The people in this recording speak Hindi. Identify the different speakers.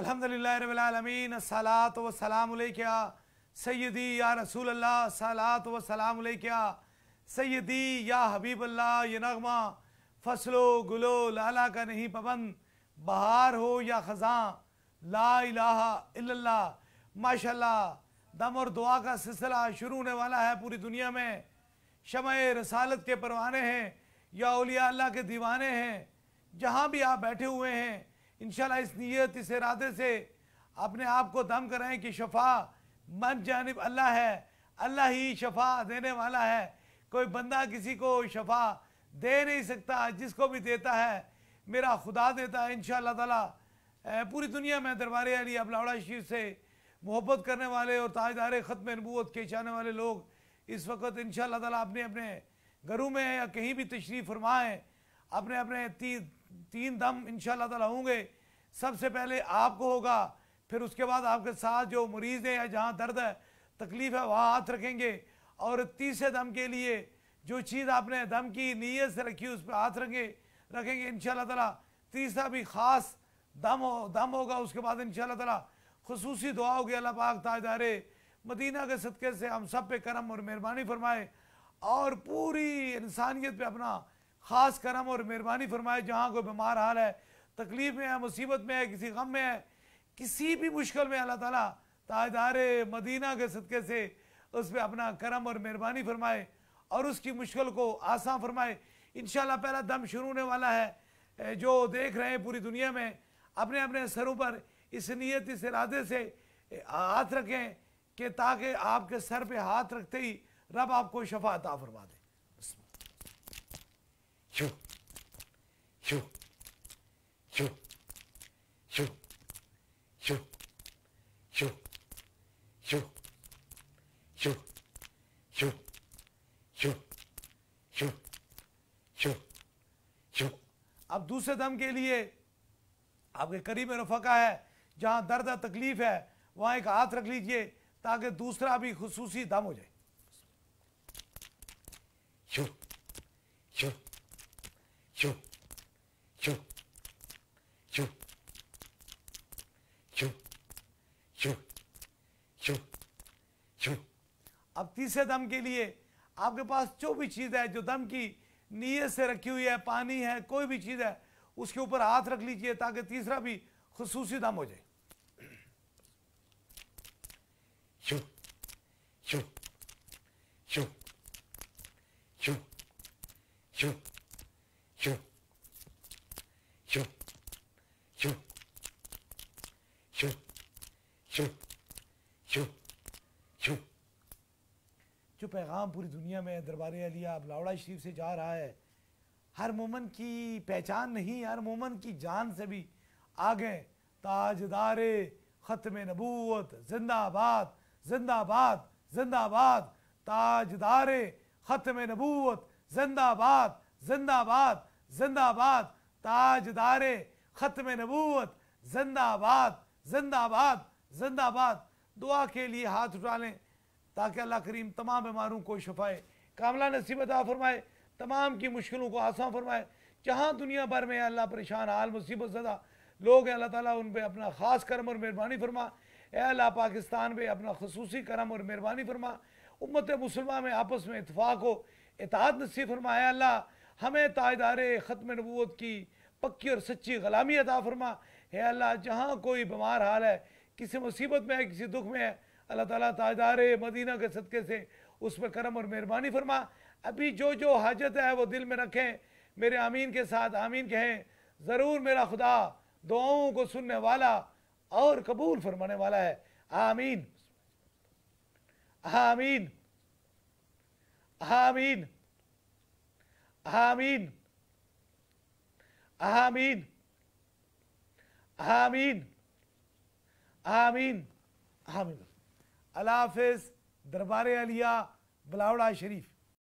Speaker 1: अलहमदिल्लामीन सलात व सलाम क्या सैदी या रसूल अल्लाह सलात व सलाम क्या सैदी या हबीब अल्लाह ये नगमा फसलो गुलो लाला का नहीं पबंद बहार हो या ख़ज़ां ला इला माशा दम और दुआ का सिलसिला शुरू होने वाला है पूरी दुनिया में शम रसालत के परवाने हैं या उलिया अल्लाह के दीवाने हैं जहाँ भी आप बैठे हुए हैं इन इस नीयत इस इरादे से अपने आप को दम कराएं कि शफा मन जानब अल्लाह है अल्लाह ही शफा देने वाला है कोई बंदा किसी को शफा दे नहीं सकता जिसको भी देता है मेरा खुदा देता है इन तला पूरी दुनिया में दरबार अली अबलावड़ा शरीफ से मोहब्बत करने वाले और ताजदार ख़त्म नबूत के चाहने वाले लोग इस वक्त इन तला अपने अपने घरों में या कहीं भी तशरीफ़ फरमाएँ अपने अपने तीन तीन दम इन ताला होंगे सबसे पहले आपको होगा फिर उसके बाद आपके साथ जो मरीज़ हैं या जहाँ दर्द है तकलीफ़ है वहाँ हाथ रखेंगे और तीसरे दम के लिए जो चीज़ आपने दम की नीयत से रखी उस पर हाथ रखेंगे रखेंगे इन शाह तीसरा भी ख़ास दम हो दम होगा उसके बाद इन ताला खसूस दुआ होगी अल्लाह पाक ताजदार मदीना के सदक़े से हम सब पे करम और मेहरबानी फरमाए और पूरी इंसानियत पे अपना ख़ास करम और मेहरबानी फरमाए जहाँ कोई बीमार हाल है तकलीफ़ में है मुसीबत में है किसी गम में है किसी भी मुश्किल में अल्लाह ताला ताजदार मदीना के सदक़े से उस पर अपना करम और मेहरबानी फरमाए और उसकी मुश्किल को आसान फरमाए इन पहला दम शुरू होने वाला है जो देख रहे हैं पूरी दुनिया में अपने अपने सरों पर इस नीयत इस इरादे से हाथ रखें कि ताकि आपके सर पर हाथ रखते ही रब आपको शफा अता फरमा दें अब दूसरे दम के लिए आपके करीब में रफका है जहां दर्द है तकलीफ है वहां एक हाथ रख लीजिए ताकि दूसरा भी खसूसी
Speaker 2: दम हो जाए शू
Speaker 1: अब तीसरे दम के लिए आपके पास जो भी चीज़ है जो दम की नीयत से रखी हुई है पानी है कोई भी चीज़ है उसके ऊपर हाथ रख लीजिए ताकि तीसरा भी खसूसी दम हो जाए
Speaker 2: शू शू शू शू शू जो
Speaker 1: पैगाम पूरी दुनिया में दरबार अलिया अब लावड़ा शरीफ से जा रहा है हर मोमन की पहचान नहीं हर मोमन की जान से भी आगे ताजदार ख़त्म नबूत जिंदाबाद जिंदाबाद जिंदाबाद ताजदार ख़त्म नबूत जिंदाबाद जिंदाबाद जिंदाबाद ताजदार ख़त्म नबूत जिंदाबाद जिंदाबाद जिंदाबाद दुआ के लिए हाथ उठा लें ताकि अल्लाह करीम तमाम बीमारों को शफाए कामला नसीब आ फरमाए तमाम की मुश्किलों को आसान फरमाए जहाँ दुनिया भर में अल्लाह परेशान हाल मुसीबत सदा लोग हैं अल्लाह ताला उन पर अपना ख़ास करम और मेहरबानी फरमा अल्लाह पाकिस्तान पर अपना खसूसी करम और मेहरबानी फरमा उम्मत मुसलमान में आपस में इतफाक़ हो इतिहाद नसीब फरमा अल्लाह हमें ताजदार ख़त्म नबूत की पक्की और सच्ची गुलामी अदा फरमा हे अल्लाह जहाँ कोई बीमार हाल है किसी मुसीबत में है किसी दुख में है अल्लाह ताला ताजार मदीना के सदक़े से उस पर करम और मेहरबानी फरमा अभी जो जो हाजत है वो दिल में रखें मेरे आमीन के साथ आमीन कहें ज़रूर मेरा खुदा दुआओं को सुनने वाला और कबूल फरमाने वाला है आमीन आमीन आमीन आमीन आमीन आमीन आमीन आमीन अल्लाह हाफिज़ दरबार अलिया बलावड़ा शरीफ